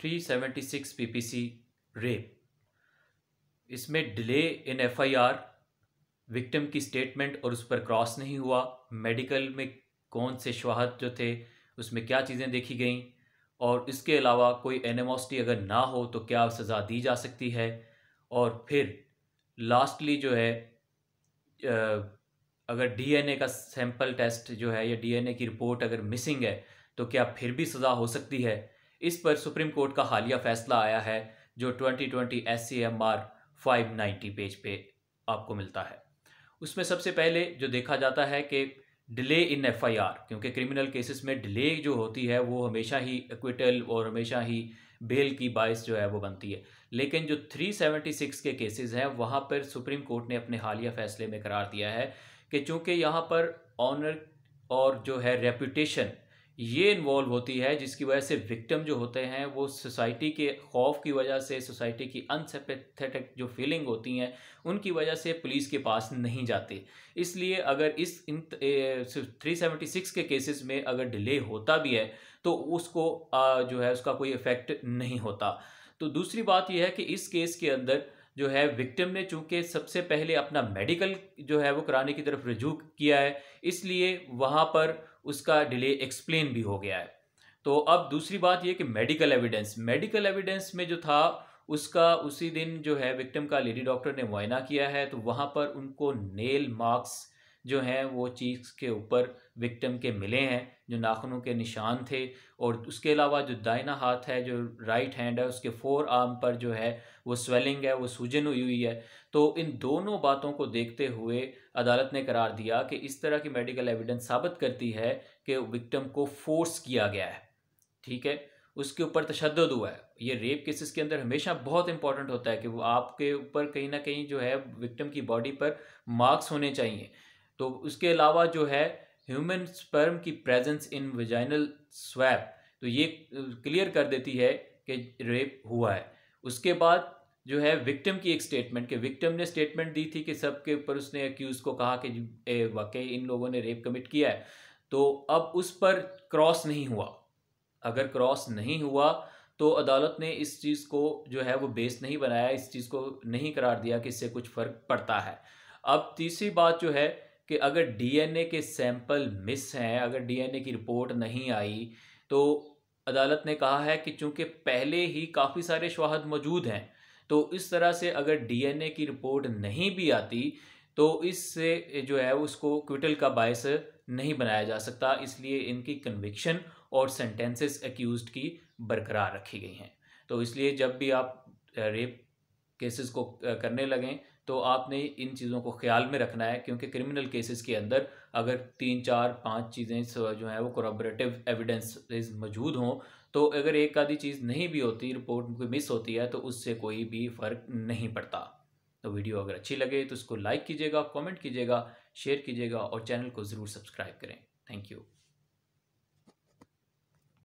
376 PPC rape इसमें delay in FIR victim की statement और उस पर क्रॉस नहीं हुआ मेडिकल में कौन से शवाहत जो थे उसमें क्या चीज़ें देखी गई और इसके अलावा कोई एनिमोसिटी अगर ना हो तो क्या सज़ा दी जा सकती है और फिर लास्टली जो है अगर डीएनए का सैंपल टेस्ट जो है या डीएनए की रिपोर्ट अगर मिसिंग है तो क्या फिर भी सज़ा हो सकती है इस पर सुप्रीम कोर्ट का हालिया फैसला आया है जो 2020 twenty S C M R five ninety page पे आपको मिलता है उसमें सबसे पहले जो देखा जाता है कि delay in F I R क्योंकि क्रिमिनल केसेस में डिले जो होती है वो हमेशा ही एक्विटल और हमेशा ही बेल की बाइस जो है वो बनती है लेकिन जो 376 के केसेस हैं वहाँ पर सुप्रीम कोर्ट ने अपने हालिया फैसले में करार दिया है कि चूँकि यहाँ पर ऑनर और जो है रेपुटेशन ये इन्वॉल्व होती है जिसकी वजह से विक्टिम जो होते हैं वो सोसाइटी के खौफ की वजह से सोसाइटी की अनसेपेथेटिक जो फीलिंग होती हैं उनकी वजह से पुलिस के पास नहीं जाते इसलिए अगर इस इन थ्री सेवेंटी सिक्स के केसेस में अगर डिले होता भी है तो उसको जो है उसका कोई इफ़ेक्ट नहीं होता तो दूसरी बात यह है कि इस केस के अंदर जो है विक्टिम ने चूंकि सबसे पहले अपना मेडिकल जो है वो कराने की तरफ रजू किया है इसलिए वहाँ पर उसका डिले एक्सप्लेन भी हो गया है तो अब दूसरी बात यह कि मेडिकल एविडेंस मेडिकल एविडेंस में जो था उसका उसी दिन जो है विक्टिम का लेडी डॉक्टर ने मुआयना किया है तो वहाँ पर उनको नेल मार्क्स जो हैं वो चीज़ के ऊपर विक्टिम के मिले हैं जो नाखनों के निशान थे और उसके अलावा जो दाइना हाथ है जो राइट हैंड है उसके फोर आर्म पर जो है वो स्वेलिंग है वो सूजन हुई हुई है तो इन दोनों बातों को देखते हुए अदालत ने करार दिया कि इस तरह की मेडिकल एविडेंस साबित करती है कि विक्टम को फोर्स किया गया है ठीक है उसके ऊपर तशद हुआ है ये रेप केसेस के अंदर हमेशा बहुत इंपॉर्टेंट होता है कि वो आपके ऊपर कहीं ना कहीं जो है विक्टिम की बॉडी पर मार्क्स होने चाहिए तो उसके अलावा जो है ह्यूमन स्पर्म की प्रेजेंस इन विजाइनल स्वैप तो ये क्लियर कर देती है कि रेप हुआ है उसके बाद जो है विक्टिम की एक स्टेटमेंट कि विक्टिम ने स्टेटमेंट दी थी कि सबके ऊपर उसने अक्यूज़ को कहा कि वाकई इन लोगों ने रेप कमिट किया है तो अब उस पर क्रॉस नहीं हुआ अगर क्रॉस नहीं हुआ तो अदालत ने इस चीज़ को जो है वो बेस नहीं बनाया इस चीज़ को नहीं करार दिया कि इससे कुछ फ़र्क पड़ता है अब तीसरी बात जो है कि अगर डीएनए के सैंपल मिस हैं अगर डीएनए की रिपोर्ट नहीं आई तो अदालत ने कहा है कि चूंकि पहले ही काफ़ी सारे शवाहद मौजूद हैं तो इस तरह से अगर डीएनए की रिपोर्ट नहीं भी आती तो इससे जो है उसको क्विटल का बायस नहीं बनाया जा सकता इसलिए इनकी कन्विक्शन और सेंटेंसेस एक्यूज की बरकरार रखी गई हैं तो इसलिए जब भी आप रेप केसेस को करने लगें तो आपने इन चीज़ों को ख्याल में रखना है क्योंकि क्रिमिनल केसेस के अंदर अगर तीन चार पांच चीज़ें जो हैं वो कोरबरेटिव एविडेंस मौजूद हों तो अगर एक आधी चीज़ नहीं भी होती रिपोर्ट कोई मिस होती है तो उससे कोई भी फ़र्क नहीं पड़ता तो वीडियो अगर अच्छी लगे तो उसको लाइक कीजिएगा कॉमेंट कीजिएगा शेयर कीजिएगा और चैनल को ज़रूर सब्सक्राइब करें थैंक यू